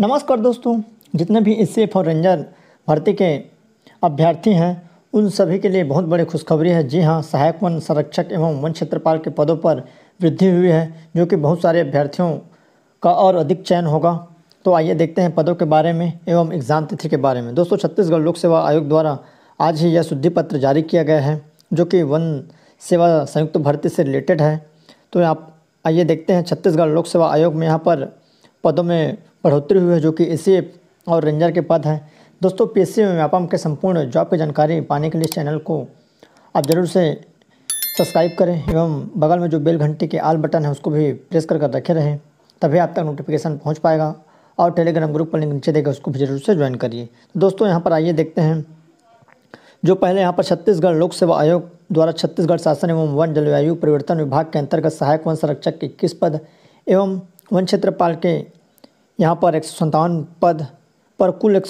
नमस्कार दोस्तों जितने भी और रेंजर भर्ती के अभ्यर्थी हैं उन सभी के लिए बहुत बड़ी खुशखबरी है जी हाँ सहायक वन संरक्षक एवं वन क्षेत्रपाल के पदों पर वृद्धि हुई है जो कि बहुत सारे अभ्यर्थियों का और अधिक चयन होगा तो आइए देखते हैं पदों के बारे में एवं एग्ज़ाम तिथि के बारे में दोस्तों छत्तीसगढ़ लोक सेवा आयोग द्वारा आज ही यह शुद्धि पत्र जारी किया गया है जो कि वन सेवा संयुक्त भर्ती से रिलेटेड है तो आप आइए देखते हैं छत्तीसगढ़ लोक सेवा आयोग में यहाँ पर पदों में बढ़ोतरी हुई है जो कि ए और रेंजर के पद हैं दोस्तों पी एस में व्यापम के संपूर्ण जॉब की जानकारी पाने के लिए चैनल को आप ज़रूर से सब्सक्राइब करें एवं बगल में जो बेल घंटी के आल बटन है उसको भी प्रेस कर कर रखे रहें तभी आप तक नोटिफिकेशन पहुंच पाएगा और टेलीग्राम ग्रुप पर लिंक नीचे देगा उसको भी जरूर से ज्वाइन करिए तो दोस्तों यहाँ पर आइए देखते हैं जो पहले यहाँ पर छत्तीसगढ़ लोक सेवा आयोग द्वारा छत्तीसगढ़ शासन एवं वन जलवायु परिवर्तन विभाग के अंतर्गत सहायक वन संरक्षक के इक्कीस पद एवं वन क्षेत्रपाल के यहाँ पर एक पद पर कुल एक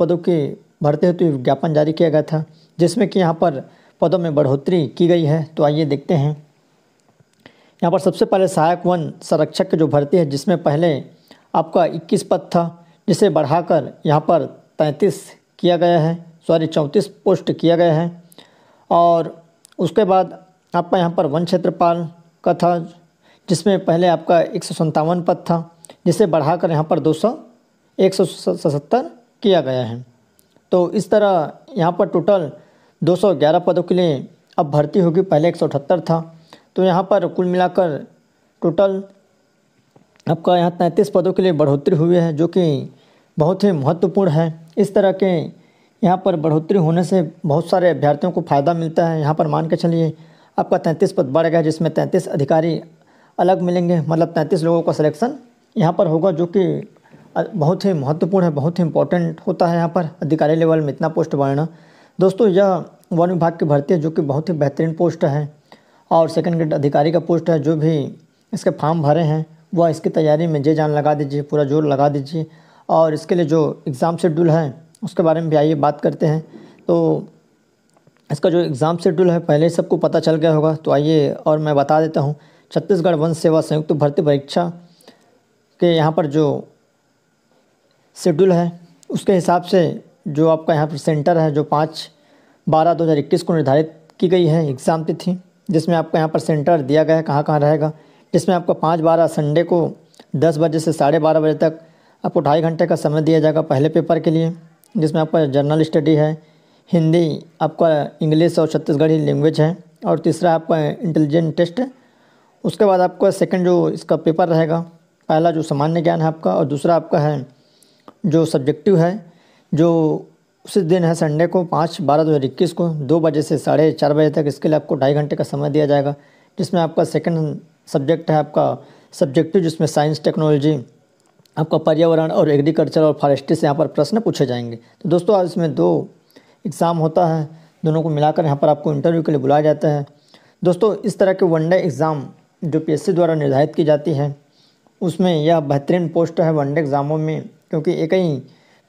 पदों के भरते हेतु विज्ञापन जारी किया गया था जिसमें कि यहाँ पर पदों में बढ़ोतरी की गई है तो आइए देखते हैं यहाँ पर सबसे पहले सहायक वन संरक्षक जो भर्ती है जिसमें पहले आपका 21 पद था जिसे बढ़ाकर यहाँ पर 33 किया गया है सॉरी 34 पोस्ट किया गया है और उसके बाद आपका यहाँ पर वन क्षेत्रपाल का था जिसमें पहले आपका एक पद था जिसे बढ़ाकर यहाँ पर दो सौ एक सौ सतहत्तर किया गया है तो इस तरह यहाँ पर टोटल 211 पदों के लिए अब भर्ती होगी पहले एक था तो यहाँ पर कुल मिलाकर टोटल आपका यहाँ तैंतीस पदों के लिए बढ़ोतरी हुई है जो कि बहुत ही महत्वपूर्ण है इस तरह के यहाँ पर बढ़ोतरी होने से बहुत सारे अभ्यर्थियों को फ़ायदा मिलता है यहाँ पर मान के चलिए आपका तैंतीस पद बढ़ गया जिसमें तैंतीस अधिकारी अलग मिलेंगे मतलब तैंतीस लोगों का सिलेक्शन यहाँ पर होगा जो कि बहुत ही महत्वपूर्ण है बहुत ही इम्पोर्टेंट होता है यहाँ पर अधिकारी लेवल में इतना पोस्ट बढ़ना दोस्तों यह वन विभाग की भर्ती है जो कि बहुत ही बेहतरीन पोस्ट है और सेकंड ग्रेड अधिकारी का पोस्ट है जो भी इसके फॉर्म भरे हैं वह इसकी तैयारी में जे जान लगा दीजिए पूरा जोर लगा दीजिए और इसके लिए जो एग्ज़ाम शेड्यूल है उसके बारे में भी आइए बात करते हैं तो इसका जो एग्ज़ाम शेड्यूल है पहले सबको पता चल गया होगा तो आइए और मैं बता देता हूँ छत्तीसगढ़ वन सेवा संयुक्त भर्ती परीक्षा के यहाँ पर जो शेड्यूल है उसके हिसाब से जो आपका यहाँ पर सेंटर है जो पाँच बारह दो हज़ार इक्कीस को निर्धारित की गई है एग्ज़ाम तिथि जिसमें आपको यहाँ पर सेंटर दिया गया है कहाँ कहाँ रहेगा जिसमें आपको पाँच बारह संडे को दस बजे से साढ़े बारह बजे तक आपको ढाई घंटे का समय दिया जाएगा पहले पेपर के लिए जिसमें आपका जर्नल स्टडी है हिंदी आपका इंग्लिश और छत्तीसगढ़ी लैंग्वेज है और तीसरा आपका इंटेलिजेंट टेस्ट उसके बाद आपका सेकंड जो इसका पेपर रहेगा पहला जो सामान्य ज्ञान है आपका और दूसरा आपका है जो सब्जेक्टिव है जो उसी दिन है संडे को पाँच बारह दो हज़ार इक्कीस को दो बजे से साढ़े चार बजे तक इसके लिए आपको ढाई घंटे का समय दिया जाएगा जिसमें आपका सेकंड सब्जेक्ट है आपका सब्जेक्टिव जिसमें साइंस टेक्नोलॉजी आपका पर्यावरण और एग्रीकल्चर और फॉरेस्ट्री से यहाँ पर प्रश्न पूछे जाएंगे तो दोस्तों आज इसमें दो एग्ज़ाम होता है दोनों को मिलाकर यहाँ पर आपको इंटरव्यू के लिए बुलाया जाता है दोस्तों इस तरह के वनडे एग्ज़ाम जो पी द्वारा निर्धारित की जाती है उसमें यह बेहतरीन पोस्ट है वनडे एग्ज़ामों में क्योंकि एक ही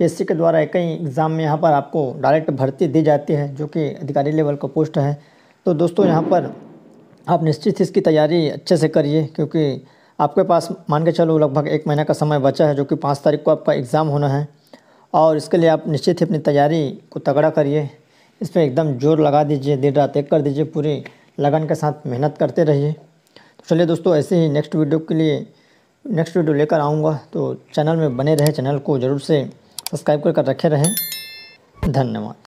पी के द्वारा एक ही एग्ज़ाम में यहाँ पर आपको डायरेक्ट भर्ती दी जाती है जो कि अधिकारी लेवल का पोस्ट है तो दोस्तों यहाँ पर आप निश्चित ही इसकी तैयारी अच्छे से करिए क्योंकि आपके पास मान के चलो लगभग एक महीना का समय बचा है जो कि पाँच तारीख को आपका एग्ज़ाम होना है और इसके लिए आप निश्चित ही अपनी तैयारी को तगड़ा करिए इस पर एकदम जोर लगा दीजिए देर रात एक कर दीजिए पूरी लगन के साथ मेहनत करते रहिए तो चलिए दोस्तों ऐसे ही नेक्स्ट वीडियो के लिए नेक्स्ट वीडियो लेकर आऊँगा तो चैनल में बने रहें चैनल को ज़रूर से सब्सक्राइब कर रखे रहें धन्यवाद